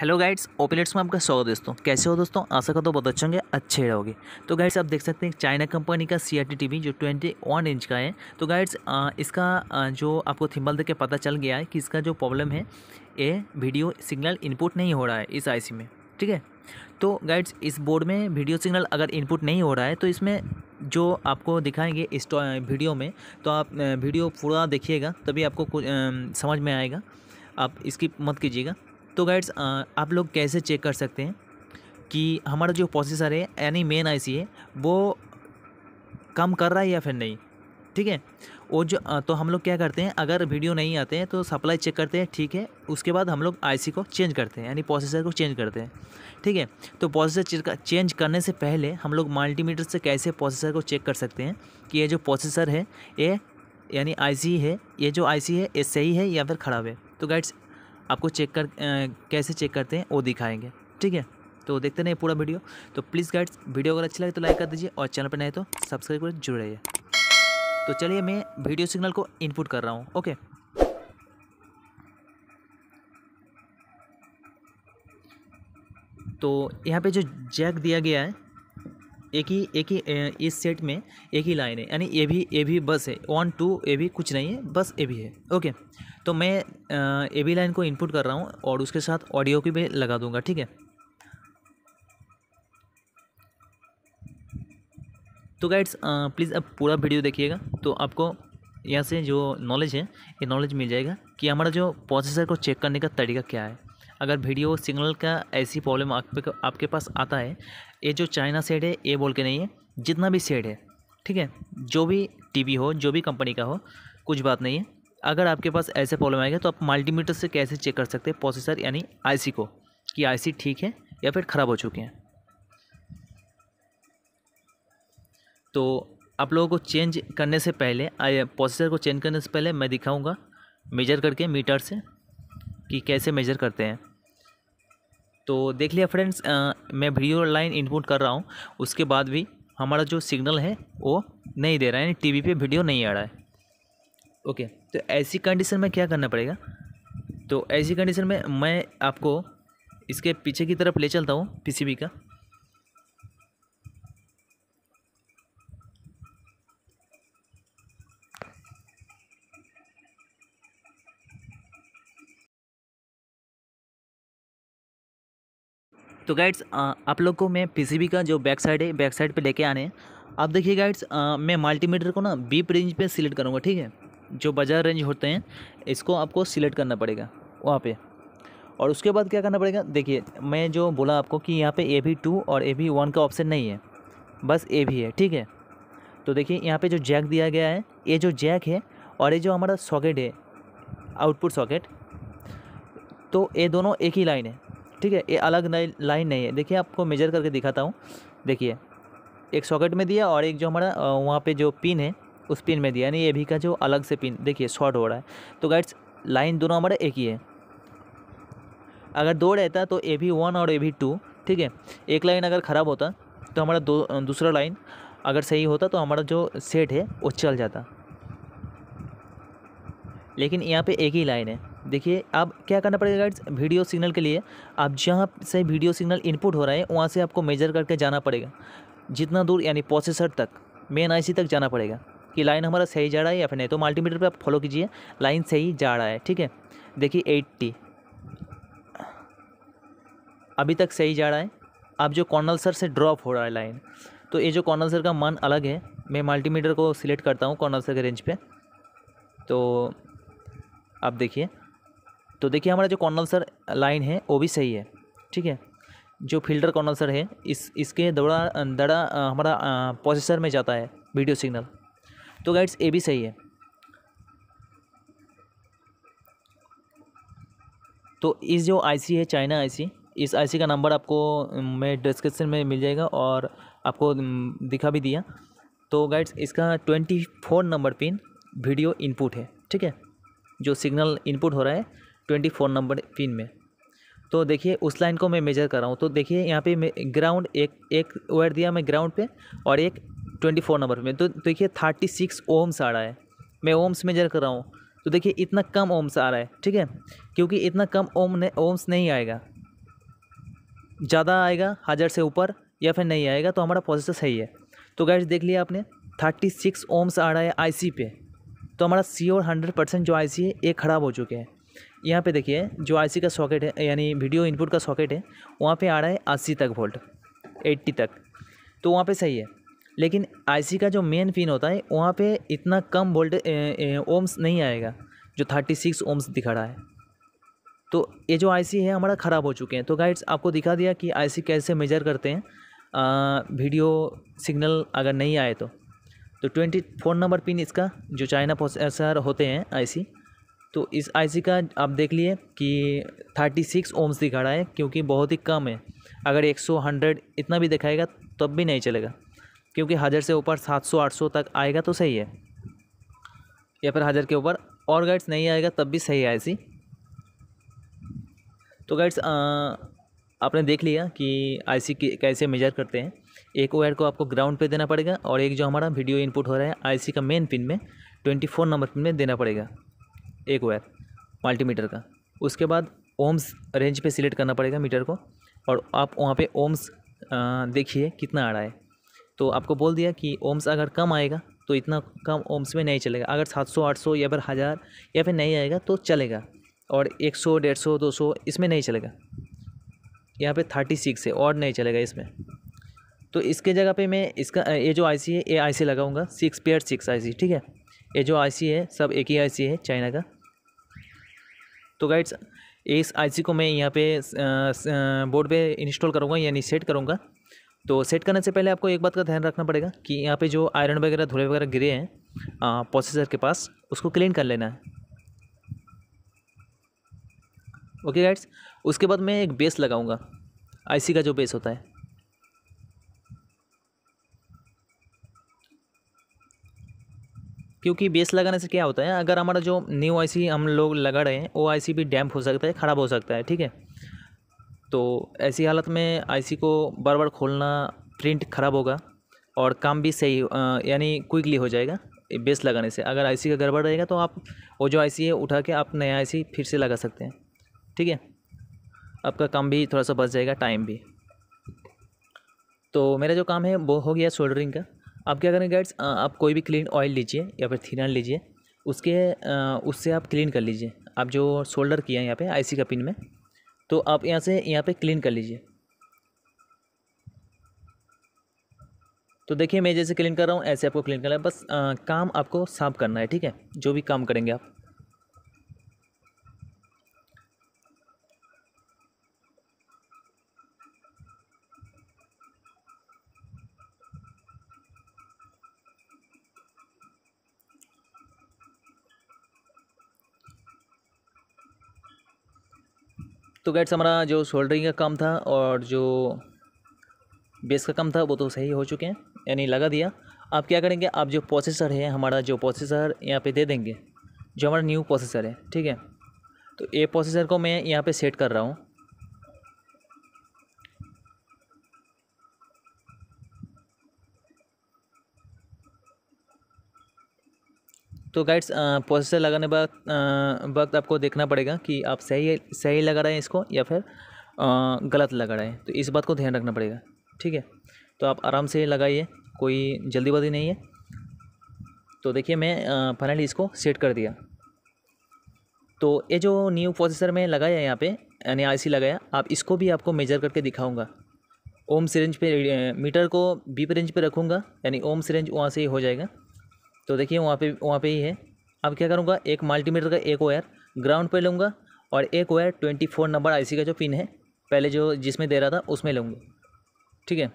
Hello guides ओपिलेट्स में आपका स्वागत दोस्तों कैसे हो दोस्तों आशा का तो बहुत अच्छे होंगे अच्छे रहोगे तो गाइड्स आप देख सकते हैं चाइना कंपनी का सी टीवी जो 21 इंच का है तो गाइड्स इसका जो आपको थिम्बल देख के पता चल गया है कि इसका जो प्रॉब्लम है ये वीडियो सिग्नल इनपुट नहीं हो रहा है इस आई में ठीक है तो गाइड्स इस बोर्ड में वीडियो सिग्नल अगर इनपुट नहीं हो रहा है तो इसमें जो आपको दिखाएंगे इस वीडियो में तो आप वीडियो पूरा देखिएगा तभी आपको समझ में आएगा आप स्किप मत कीजिएगा तो गाइड्स आप लोग कैसे चेक कर सकते हैं कि हमारा जो प्रोसेसर है यानी मेन आईसी है वो काम कर रहा है या फिर नहीं ठीक है वो जो तो हम लोग क्या करते हैं अगर वीडियो नहीं आते हैं तो सप्लाई चेक करते हैं ठीक है उसके बाद हम लोग आईसी को चेंज करते हैं यानी प्रोसेसर को चेंज करते हैं ठीक है तो प्रोसेसर चेंज करने से पहले हम लोग मल्टीमीटर से कैसे प्रोसेसर को चेक कर सकते हैं कि ये जो प्रोसेसर है ये यानी आई है ये जो आई है ये सही है या फिर खराब है तो गाइड्स आपको चेक कर कैसे चेक करते हैं वो दिखाएंगे ठीक है तो देखते रहिए पूरा वीडियो तो प्लीज़ गाइड्स वीडियो अगर अच्छी लगे तो लाइक कर दीजिए और चैनल पर नए तो सब्सक्राइब कर जुड़ रहिए तो चलिए मैं वीडियो सिग्नल को इनपुट कर रहा हूँ ओके तो यहाँ पे जो जैक दिया गया है एक ही एक ही इस सेट में एक ही लाइन है यानी ए भी ए भी बस है वन टू ए भी कुछ नहीं है बस ए भी है ओके तो मैं ए भी लाइन को इनपुट कर रहा हूँ और उसके साथ ऑडियो की भी लगा दूँगा ठीक है तो गाइड्स प्लीज़ अब पूरा वीडियो देखिएगा तो आपको यहाँ से जो नॉलेज है ये नॉलेज मिल जाएगा कि हमारा जो प्रोसेसर को चेक करने का तरीका क्या है अगर वीडियो सिग्नल का ऐसी प्रॉब्लम आपके पास आता है ये जो चाइना सेट है ये बोल के नहीं है जितना भी सेट है ठीक है जो भी टीवी हो जो भी कंपनी का हो कुछ बात नहीं है अगर आपके पास ऐसे प्रॉब्लम आएगा तो आप मल्टीमीटर से कैसे चेक कर सकते हैं प्रोसेसर यानी आईसी को कि आईसी ठीक है या फिर ख़राब हो चुके हैं तो आप लोगों को चेंज करने से पहले प्रोसेसर को चेंज करने से पहले मैं दिखाऊंगा मेजर करके मीटर से कि कैसे मेजर करते हैं तो देख लिया फ्रेंड्स मैं वीडियो लाइन इनपुट कर रहा हूँ उसके बाद भी हमारा जो सिग्नल है वो नहीं दे रहा है यानी टीवी पे वीडियो नहीं आ रहा है ओके तो ऐसी कंडीशन में क्या करना पड़ेगा तो ऐसी कंडीशन में मैं आपको इसके पीछे की तरफ ले चलता हूँ पीसीबी का तो गाइड्स आप लोग को मैं पीसीबी का जो बैक साइड है बैक साइड पे लेके आने आप देखिए गाइड्स मैं मल्टीमीटर को ना बीप रेंज पे सिलेक्ट करूँगा ठीक है जो बाजार रेंज होते हैं इसको आपको सिलेक्ट करना पड़ेगा वहाँ पे और उसके बाद क्या करना पड़ेगा देखिए मैं जो बोला आपको कि यहाँ पे ए भी टू और ए भी वन का ऑप्शन नहीं है बस ए भी है ठीक है तो देखिए यहाँ पे जो जैक दिया गया है ये जो जैक है और ये जो हमारा सॉकेट है आउटपुट सॉकेट तो ये दोनों एक ही लाइन है ठीक है ये अलग लाइन नहीं है देखिए आपको मेजर करके दिखाता हूँ देखिए एक सॉकेट में दिया और एक जो हमारा वहाँ पे जो पिन है उस पिन में दिया यानी ये भी का जो अलग से पिन देखिए शॉर्ट हो रहा है तो गाइड्स लाइन दोनों हमारा एक ही है अगर दो रहता तो ए भी वन और ए भी टू ठीक है एक लाइन अगर ख़राब होता तो हमारा दो दूसरा लाइन अगर सही होता तो हमारा जो सेट है वो चल जाता लेकिन यहाँ पे एक ही लाइन है देखिए अब क्या करना पड़ेगा गाइड्स वीडियो सिग्नल के लिए आप जहाँ से वीडियो सिग्नल इनपुट हो रहा है वहाँ से आपको मेजर करके जाना पड़ेगा जितना दूर यानी प्रोसेसर तक मेन आईसी तक जाना पड़ेगा कि लाइन हमारा सही जा रहा है या फिर नहीं तो मल्टीमीटर पे आप फॉलो कीजिए लाइन सही जा रहा है ठीक है देखिए 80 अभी तक सही जा रहा है अब जो कॉर्नल सर से ड्रॉप हो रहा है लाइन तो ये जो कॉर्नल सर का मन अलग है मैं मल्टीमीटर को सिलेक्ट करता हूँ कॉर्नल सर के रेंज पर तो आप देखिए तो देखिए हमारा जो कॉर्नल लाइन है वो भी सही है ठीक है जो फिल्टर कॉर्नल है इस इसके दौड़ा दड़ा हमारा प्रोसेसर में जाता है वीडियो सिग्नल तो गाइड्स ए भी सही है तो इस जो आईसी है चाइना आईसी इस आईसी का नंबर आपको मैं डिस्क्रिप्शन में मिल जाएगा और आपको दिखा भी दिया तो गाइड्स इसका twenty four number pin video input है ठीक है जो सिग्नल इनपुट हो रहा है ट्वेंटी फोर नंबर पिन में तो देखिए उस लाइन को मैं मेजर कर रहा हूँ तो देखिए यहाँ पे ग्राउंड एक एक वायर दिया मैं ग्राउंड पे और एक ट्वेंटी फोर नंबर में तो देखिए थर्टी सिक्स ओम्स आ रहा है मैं ओम्स मेजर कर रहा हूँ तो देखिए इतना कम ओम्स आ रहा है ठीक है क्योंकि इतना कम ओम ने ओम्स नहीं आएगा ज़्यादा आएगा हज़ार से ऊपर या फिर नहीं आएगा तो हमारा प्रोसेसर सही है तो गैस देख लिया आपने थर्टी सिक्स ओम्स आ रहा है सी पे तो हमारा सी और हंड्रेड परसेंट जो आईसी है ये ख़राब हो चुके हैं यहाँ पे देखिए जो आईसी का सॉकेट है यानी वीडियो इनपुट का सॉकेट है वहाँ पे आ रहा है अस्सी तक वोल्ट एट्टी तक तो वहाँ पे सही है लेकिन आईसी का जो मेन पिन होता है वहाँ पे इतना कम वोल्ट ओम्स नहीं आएगा जो थर्टी सिक्स ओम्स दिखा रहा है तो ये जो आईसी है हमारा ख़राब हो चुके हैं तो गाइड्स आपको दिखा दिया कि आई कैसे मेजर करते हैं आ, वीडियो सिग्नल अगर नहीं आए तो तो ट्वेंटी फोर नंबर पिन इसका जो चाइना प्रोसेसर होते हैं आई तो इस आईसी का आप देख लिए कि थर्टी सिक्स ओम्स दिखा रहा है क्योंकि बहुत ही कम है अगर एक सौ हंड्रेड इतना भी दिखाएगा तब भी नहीं चलेगा क्योंकि हज़ार से ऊपर सात सौ आठ सौ तक आएगा तो सही है या फिर हज़ार के ऊपर और गाइड्स नहीं आएगा तब भी सही है सी तो गाइड्स आपने देख लिया कि आईसी कैसे मेजर करते हैं एक वायर को आपको ग्राउंड पे देना पड़ेगा और एक जो हमारा वीडियो इनपुट हो रहा है आईसी का मेन पिन में ट्वेंटी फोर नंबर पिन में देना पड़ेगा एक वायर मल्टीमीटर का उसके बाद ओम्स रेंज पे सिलेक्ट करना पड़ेगा मीटर को और आप वहाँ पे ओम्स देखिए कितना आ रहा है तो आपको बोल दिया कि ओम्स अगर कम आएगा तो इतना कम ओम्स में नहीं चलेगा अगर 700 800 या फिर हज़ार या फिर नहीं आएगा तो चलेगा और 100 150 200 इसमें नहीं चलेगा यहाँ पे 36 है और नहीं चलेगा इसमें तो इसके जगह पे मैं इसका ये जो आईसी है ये आईसी लगाऊँगा सिक्स पेयर सिक्स आईसी ठीक है ये जो आईसी है सब एक ही आईसी है चाइना का तो गाइड्स इस आईसी को मैं यहाँ पे बोर्ड पे इंस्टॉल करूँगा यानी सेट करूँगा तो सेट करने से पहले आपको एक बात का ध्यान रखना पड़ेगा कि यहाँ पे जो आयरन वगैरह धुले वगैरह गिरे हैं प्रोसेसर के पास उसको क्लीन कर लेना है ओके गाइड्स उसके बाद मैं एक बेस लगाऊँगा आई का जो बेस होता है क्योंकि बेस लगाने से क्या होता है अगर हमारा जो न्यू आईसी हम लोग लगा रहे हैं वो आईसी भी डैम्प हो सकता है ख़राब हो सकता है ठीक है तो ऐसी हालत में आईसी को बार बार खोलना प्रिंट ख़राब होगा और काम भी सही यानी क्विकली हो जाएगा बेस लगाने से अगर आईसी का गड़बड़ रहेगा तो आप वो जो आईसी है उठा के आप नया आईसी फिर से लगा सकते हैं ठीक है आपका काम भी थोड़ा सा बच जाएगा टाइम भी तो मेरा जो काम है वो हो गया सोल्डरिंग का आप क्या करें गाइड्स आप कोई भी क्लीन ऑयल लीजिए या फिर थीनर लीजिए उसके उससे आप क्लीन कर लीजिए आप जो शोल्डर किया है यहाँ पे आईसी का पिन में तो आप यहाँ से यहाँ पे क्लीन कर लीजिए तो देखिए मैं जैसे क्लीन कर रहा हूँ ऐसे आपको क्लीन करना है बस आ, काम आपको साफ करना है ठीक है जो भी काम करेंगे आप तो गैट्स हमारा जो शोल्डरिंग का काम था और जो बेस का काम था वो तो सही हो चुके हैं यानी लगा दिया आप क्या करेंगे आप जो प्रोसेसर है हमारा जो प्रोसेसर यहाँ पे दे देंगे जो हमारा न्यू प्रोसेसर है ठीक है तो ए प्रोसेसर को मैं यहाँ पे सेट कर रहा हूँ तो गाइड्स प्रोसेसर लगाने वक्त वक्त आपको देखना पड़ेगा कि आप सही सही लगा रहे हैं इसको या फिर गलत लगा रहे हैं तो इस बात को ध्यान रखना पड़ेगा ठीक है तो आप आराम से लगाइए कोई जल्दीबाजी नहीं है तो देखिए मैं फाइनली इसको सेट कर दिया तो ये जो न्यू प्रोसेसर मैं लगाया यहाँ पे यानी आईसी लगाया आप इसको भी आपको मेजर करके दिखाऊंगा ओम सिरेंज पे मीटर को बीप रेंज पे रखूँगा यानी ओम सिरेंज वहाँ से ही हो जाएगा तो देखिए वहाँ पे वहाँ पे ही है अब क्या करूँगा एक मल्टीमीटर का एक वायर ग्राउंड पे लूँगा और एक wire twenty four number IC का जो पिन है पहले जो जिसमें दे रहा था उसमें लूँगा ठीक है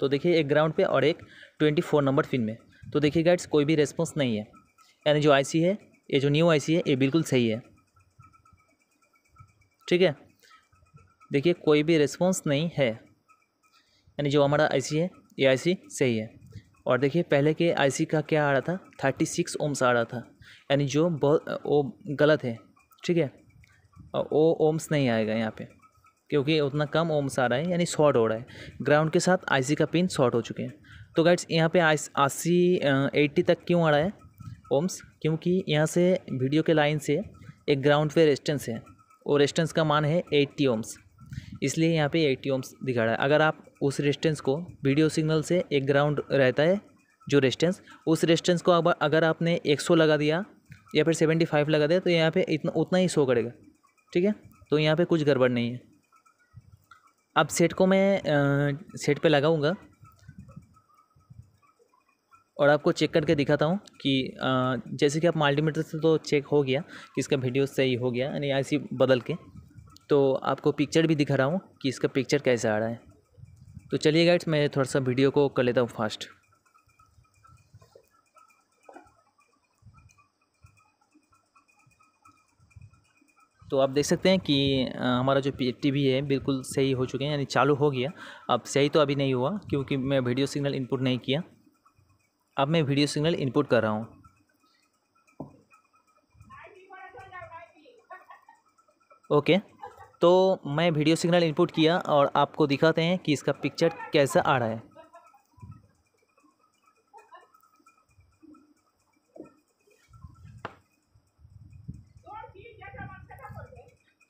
तो देखिए एक ग्राउंड पे और एक ट्वेंटी फोर नंबर पिन में तो देखिए गाइड्स कोई भी रेस्पॉन्स नहीं है यानी जो आई है ये जो न्यू आई है ये बिल्कुल सही है ठीक है देखिए कोई भी रेस्पॉन्स नहीं है यानी जो हमारा आई है ये आई सही है और देखिए पहले के आईसी का क्या आ रहा था थर्टी सिक्स ओम्स आ रहा था यानी जो बहुत वो गलत है ठीक है वो ओम्स नहीं आएगा यहाँ पे क्योंकि उतना कम ओम्स आ रहा है यानी शॉर्ट हो रहा है ग्राउंड के साथ आईसी का पिन शॉर्ट हो चुके हैं तो गाइड्स यहाँ पे अस्सी एट्टी तक क्यों आ रहा है ओम्स क्योंकि यहाँ से वीडियो के लाइन से एक ग्राउंड पे रेस्टेंस है और रेस्टेंस का मान है एट्टी ओम्स इसलिए यहाँ पे एट्टी ओम्स दिखा रहा है अगर आप उस रेस्टेंस को वीडियो सिग्नल से एक ग्राउंड रहता है जो रेस्टेंस उस रेस्टेंस को अगर आपने एक सौ लगा दिया या फिर सेवेंटी फाइव लगा दिया तो यहाँ पे इतना उतना ही शो करेगा ठीक है तो यहाँ पे कुछ गड़बड़ नहीं है अब सेट को मैं आ, सेट पे लगाऊंगा और आपको चेक करके दिखाता हूँ कि आ, जैसे कि आप मल्टीमीटर से तो चेक हो गया कि इसका वीडियो सही हो गया यानी ऐसी बदल के तो आपको पिक्चर भी दिखा रहा हूँ कि इसका पिक्चर कैसे आ रहा है तो चलिए गाइड्स मैं थोड़ा सा वीडियो को कर लेता हूँ फास्ट तो आप देख सकते हैं कि हमारा जो टीवी है बिल्कुल सही हो चुके हैं यानी चालू हो गया अब सही तो अभी नहीं हुआ क्योंकि मैं वीडियो सिग्नल इनपुट नहीं किया अब मैं वीडियो सिग्नल इनपुट कर रहा हूँ ओके okay. तो मैं वीडियो सिग्नल इनपुट किया और आपको दिखाते हैं कि इसका पिक्चर कैसा आ रहा है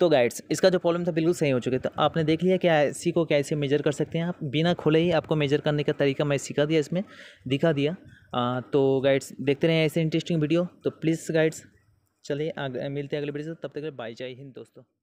तो गाइड्स इसका जो प्रॉब्लम था बिल्कुल सही हो चुके तो आपने देख लिया कि सी को कैसे मेजर कर सकते हैं आप बिना खोले ही आपको मेजर करने का तरीका मैं सिखा दिया इसमें दिखा दिया आ, तो गाइड्स देखते रहें ऐसे इंटरेस्टिंग वीडियो तो प्लीज़ गाइड्स चलिए मिलते हैं अगले वीडियो से तब तक बाय जय हिंद दोस्तों